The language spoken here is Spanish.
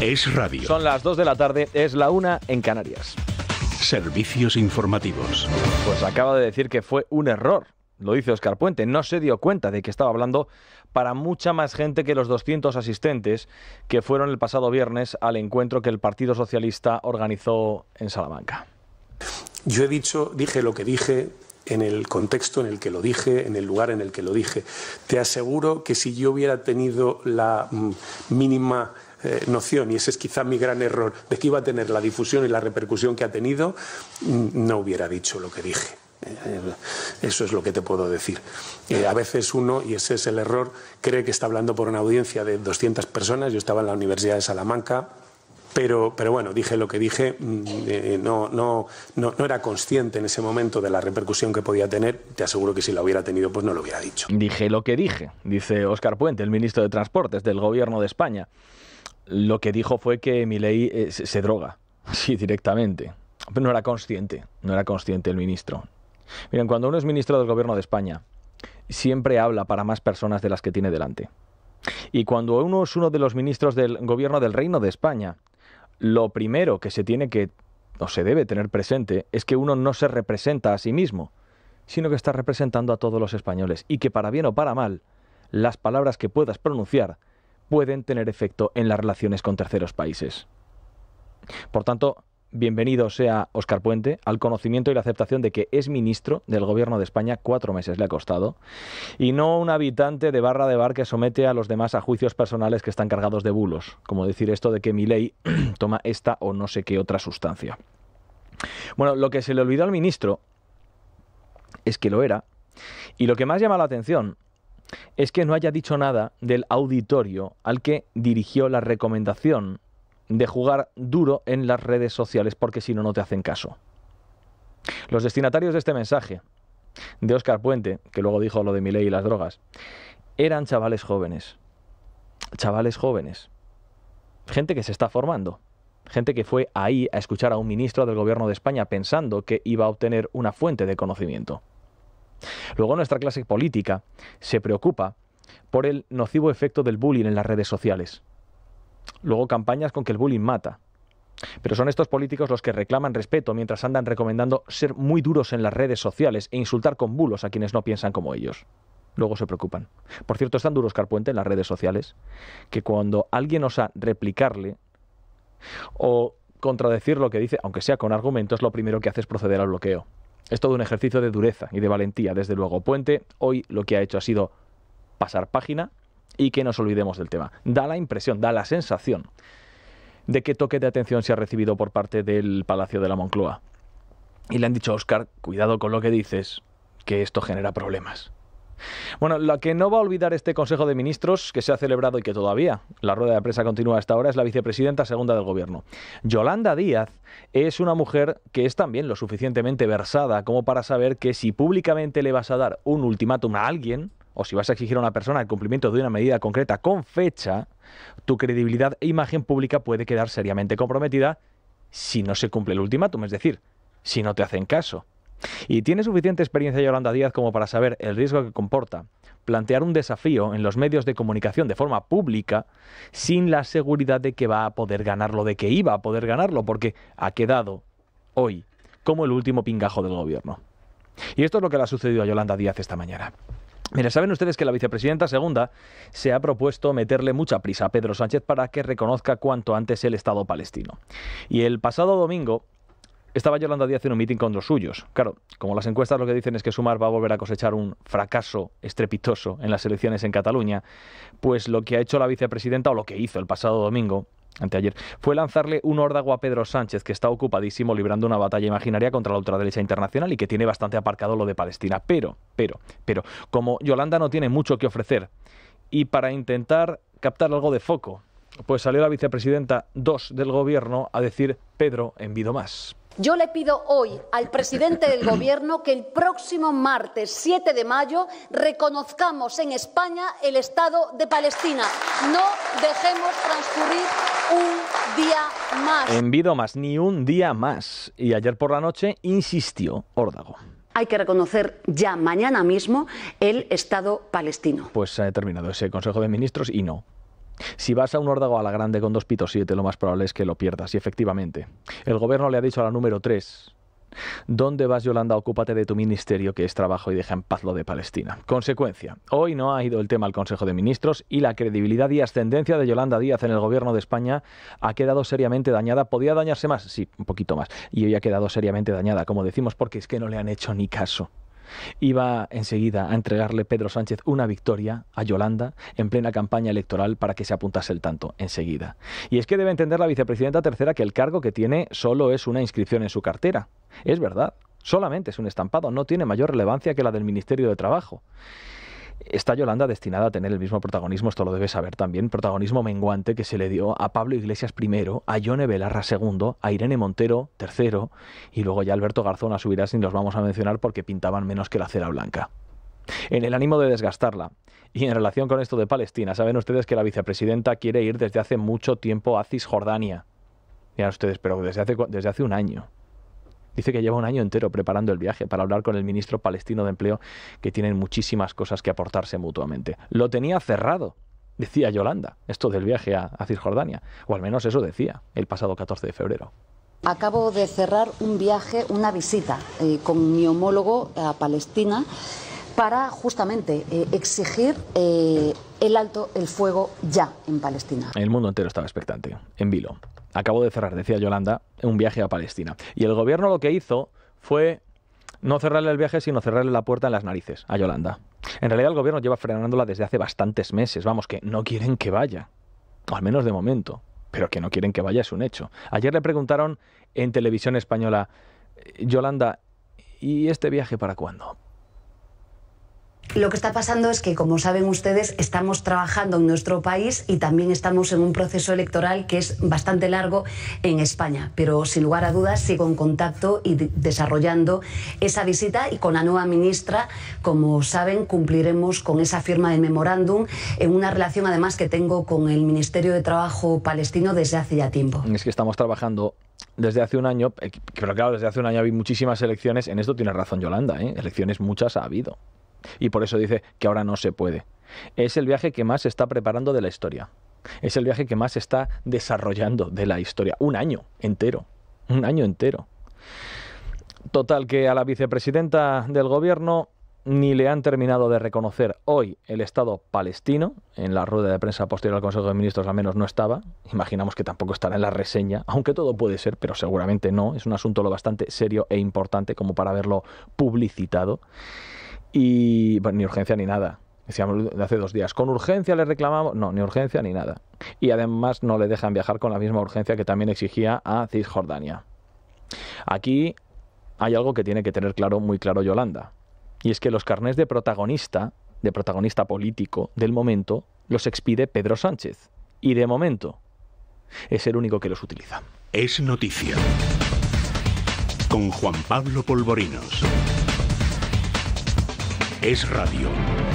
Es radio. Son las 2 de la tarde, es la 1 en Canarias. Servicios informativos. Pues acaba de decir que fue un error. Lo dice Oscar Puente, no se dio cuenta de que estaba hablando para mucha más gente que los 200 asistentes que fueron el pasado viernes al encuentro que el Partido Socialista organizó en Salamanca. Yo he dicho, dije lo que dije en el contexto en el que lo dije, en el lugar en el que lo dije. Te aseguro que si yo hubiera tenido la mm, mínima eh, noción, y ese es quizá mi gran error, de que iba a tener la difusión y la repercusión que ha tenido, no hubiera dicho lo que dije. Eh, eso es lo que te puedo decir. Eh, a veces uno, y ese es el error, cree que está hablando por una audiencia de 200 personas. Yo estaba en la Universidad de Salamanca, pero, pero bueno, dije lo que dije. Mm, no, no, no, no, era consciente en ese momento de la repercusión que podía tener. Te aseguro que si la hubiera tenido, pues no lo hubiera dicho. Dije lo que dije, dice Óscar Puente, el ministro de Transportes del Gobierno de España lo que dijo fue que mi ley eh, se, droga, sí, directamente. Pero no era consciente, no era consciente el ministro. Miren, cuando uno es ministro del gobierno de España, siempre habla para más personas de las que tiene delante. Y cuando uno es uno de los ministros del gobierno del Reino de España, lo primero que se tiene que, o se debe tener presente, es que uno no se representa a sí mismo, sino que está representando a todos los españoles y que para bien o para mal, las palabras que puedas pronunciar pueden tener efecto en las relaciones con terceros países. Por tanto, bienvenido sea Oscar Puente al conocimiento y la aceptación de que es ministro del Gobierno de España, cuatro meses le ha costado, y no un habitante de barra de bar que somete a los demás a juicios personales que están cargados de bulos, como decir esto de que mi ley toma esta o no sé qué otra sustancia. Bueno, lo que se le olvidó al ministro es que lo era, y lo que más llama la atención es que no haya dicho nada del auditorio al que dirigió la recomendación de jugar duro en las redes sociales porque si no, no te hacen caso. Los destinatarios de este mensaje, de Oscar Puente, que luego dijo lo de ley y las drogas, eran chavales jóvenes. Chavales jóvenes. Gente que se está formando. Gente que fue ahí a escuchar a un ministro del gobierno de España pensando que iba a obtener una fuente de conocimiento. Luego nuestra clase política se preocupa por el nocivo efecto del bullying en las redes sociales. Luego campañas con que el bullying mata. Pero son estos políticos los que reclaman respeto mientras andan recomendando ser muy duros en las redes sociales e insultar con bulos a quienes no piensan como ellos. Luego se preocupan. Por cierto, es tan duro en las redes sociales que cuando alguien osa replicarle o contradecir lo que dice, aunque sea con argumentos, lo primero que hace es proceder al bloqueo. Es todo un ejercicio de dureza y de valentía, desde luego. Puente hoy lo que ha hecho ha sido pasar página y que nos olvidemos del tema. Da la impresión, da la sensación de qué toque de atención se ha recibido por parte del Palacio de la Moncloa. Y le han dicho a Oscar, cuidado con lo que dices, que esto genera problemas. Bueno, la que no va a olvidar este Consejo de Ministros que se ha celebrado y que todavía la rueda de prensa continúa hasta ahora es la vicepresidenta segunda del Gobierno. Yolanda Díaz es una mujer que es también lo suficientemente versada como para saber que si públicamente le vas a dar un ultimátum a alguien, o si vas a exigir a una persona el cumplimiento de una medida concreta con fecha, tu credibilidad e imagen pública puede quedar seriamente comprometida si no se cumple el ultimátum, es decir, si no te hacen caso. Y tiene suficiente experiencia Yolanda Díaz como para saber el riesgo que comporta plantear un desafío en los medios de comunicación de forma pública sin la seguridad de que va a poder ganarlo, de que iba a poder ganarlo, porque ha quedado hoy como el último pingajo del gobierno. Y esto es lo que le ha sucedido a Yolanda Díaz esta mañana. Mira, saben ustedes que la vicepresidenta segunda se ha propuesto meterle mucha prisa a Pedro Sánchez para que reconozca cuanto antes el Estado palestino. Y el pasado domingo, estaba Yolanda Díaz en un meeting con los suyos. Claro, como las encuestas lo que dicen es que Sumar va a volver a cosechar un fracaso estrepitoso en las elecciones en Cataluña, pues lo que ha hecho la vicepresidenta, o lo que hizo el pasado domingo, anteayer, fue lanzarle un órdago a Pedro Sánchez, que está ocupadísimo librando una batalla imaginaria contra la ultraderecha internacional y que tiene bastante aparcado lo de Palestina. Pero, pero, pero, como Yolanda no tiene mucho que ofrecer, y para intentar captar algo de foco, pues salió la vicepresidenta 2 del gobierno a decir Pedro, envido más. Yo le pido hoy al presidente del Gobierno que el próximo martes 7 de mayo reconozcamos en España el Estado de Palestina. No dejemos transcurrir un día más. Envido más, ni un día más. Y ayer por la noche insistió Órdago hay que reconocer ya mañana mismo el Estado palestino. Pues ha determinado ese Consejo de Ministros y no. Si vas a un órdago a la grande con dos pitos siete, lo más probable es que lo pierdas. Y efectivamente, el gobierno le ha dicho a la número tres, ¿Dónde vas, Yolanda? Ocúpate de tu ministerio, que es trabajo, y deja en paz lo de Palestina. Consecuencia, hoy no ha ido el tema al Consejo de Ministros y la credibilidad y ascendencia de Yolanda Díaz en el gobierno de España ha quedado seriamente dañada. ¿Podía dañarse más? Sí, un poquito más. Y hoy ha quedado seriamente dañada, como decimos, porque es que no le han hecho ni caso. Iba enseguida a entregarle Pedro Sánchez una victoria a Yolanda en plena campaña electoral para que se apuntase el tanto enseguida. Y es que debe entender la vicepresidenta tercera que el cargo que tiene solo es una inscripción en su cartera. Es verdad, solamente es un estampado, no tiene mayor relevancia que la del Ministerio de Trabajo. Está Yolanda destinada a tener el mismo protagonismo, esto lo debes saber también, protagonismo menguante que se le dio a Pablo Iglesias primero, a Yone Belarra segundo, a Irene Montero tercero y luego ya Alberto Garzón a subir y los vamos a mencionar porque pintaban menos que la cera blanca. En el ánimo de desgastarla. Y en relación con esto de Palestina, saben ustedes que la vicepresidenta quiere ir desde hace mucho tiempo a Cisjordania. Miren ustedes, pero desde desde hace un año. Dice que lleva un año entero preparando el viaje para hablar con el ministro palestino de Empleo, que tienen muchísimas cosas que aportarse mutuamente. Lo tenía cerrado, decía Yolanda, esto del viaje a, Cisjordania, o al menos eso decía el pasado 14 de febrero. Acabo de cerrar un viaje, una visita eh, con mi homólogo eh, a Palestina para justamente eh, exigir el alto el fuego ya en Palestina. El mundo entero estaba expectante, en vilo. Acabo de cerrar, decía Yolanda, un viaje a Palestina. Y el gobierno lo que hizo fue no cerrarle el viaje, sino cerrarle la puerta en las narices a Yolanda. En realidad el gobierno lleva frenándola desde hace bastantes meses, vamos, que no quieren que vaya, o al menos de momento, pero que no quieren que vaya es un hecho. Ayer le preguntaron en televisión española, eh, Yolanda, ¿y este viaje para cuándo? Lo que está pasando es que, como saben ustedes, estamos trabajando en nuestro país y también estamos en un proceso electoral que es bastante largo en España. Pero sin lugar a dudas sigo en contacto y desarrollando esa visita y con la nueva ministra, como saben, cumpliremos con esa firma de memorándum en una relación además que tengo con el Ministerio de Trabajo palestino desde hace ya tiempo. Es que estamos trabajando desde hace un año, eh, pero claro, desde hace un año ha habido muchísimas elecciones. En esto tiene razón Yolanda, ¿eh? elecciones muchas ha habido. Y por eso dice que ahora no se puede. Es el viaje que más se está preparando de la historia. Es el viaje que más se está desarrollando de la historia. Un año entero. Un año entero. Total que a la vicepresidenta del gobierno ni le han terminado de reconocer hoy el Estado palestino. En la rueda de prensa posterior al Consejo de Ministros al menos no estaba. Imaginamos que tampoco estará en la reseña, aunque todo puede ser, pero seguramente no. Es un asunto lo bastante serio e importante como para haberlo publicitado. Y ni urgencia ni nada. Decíamos hace dos días, con urgencia le reclamamos. No, ni urgencia ni nada. Y además no le dejan viajar con la misma urgencia que también exigía a Cisjordania. Aquí hay algo que tiene que tener claro, muy claro Yolanda. Y es que los carnés de protagonista, de protagonista político del momento, los expide Pedro Sánchez. Y de momento es el único que los utiliza. Es noticia. Con Juan Pablo Polvorinos es radio.